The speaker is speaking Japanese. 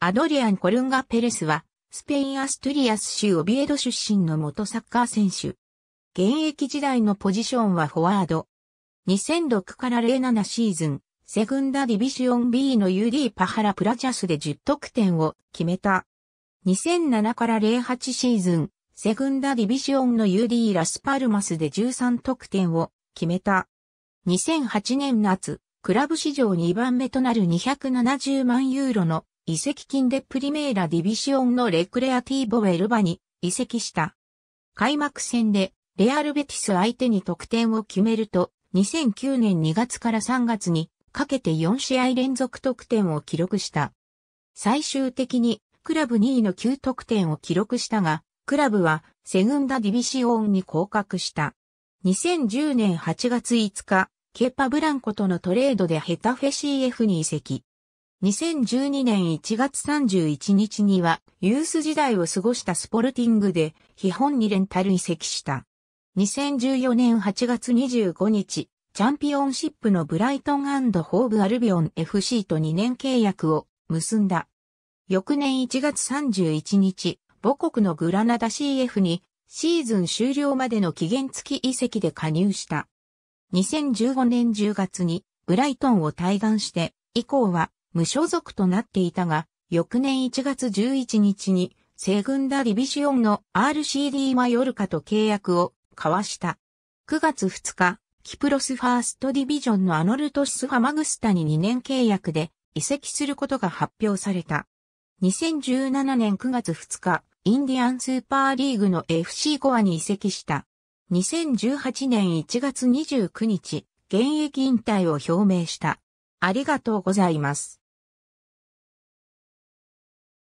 アドリアン・コルンガ・ペレスは、スペイン・アストゥリアス州オビエド出身の元サッカー選手。現役時代のポジションはフォワード。2006から07シーズン、セグンダディビシオン B の UD パハラプラチャスで10得点を決めた。2007から08シーズン、セグンダディビシオンの UD ラスパルマスで13得点を決めた。2008年夏、クラブ史上2番目となる270万ユーロの移籍金でプリメーラディビシオンのレクレアティーボウェルバに移籍した。開幕戦でレアルベティス相手に得点を決めると、2009年2月から3月にかけて4試合連続得点を記録した。最終的にクラブ2位の9得点を記録したが、クラブはセグンダディビシオンに降格した。2010年8月5日、ケパ・ブランコとのトレードでヘタフェ CF に移籍。2012年1月31日には、ユース時代を過ごしたスポルティングで、日本にレンタル移籍した。2014年8月25日、チャンピオンシップのブライトンホーブアルビオン FC と2年契約を結んだ。翌年1月31日、母国のグラナダ CF にシーズン終了までの期限付き移籍で加入した。2015年10月にブライトンを退団して、以降は無所属となっていたが、翌年1月11日に、西軍ダリビシオンの RCD マヨルカと契約を交わした。9月2日、キプロスファーストディビジョンのアノルトス・ハマグスタに2年契約で移籍することが発表された。2017年9月2日、インディアンスーパーリーグの FC コアに移籍した。2018年1月29日、現役引退を表明した。ありがとうございます。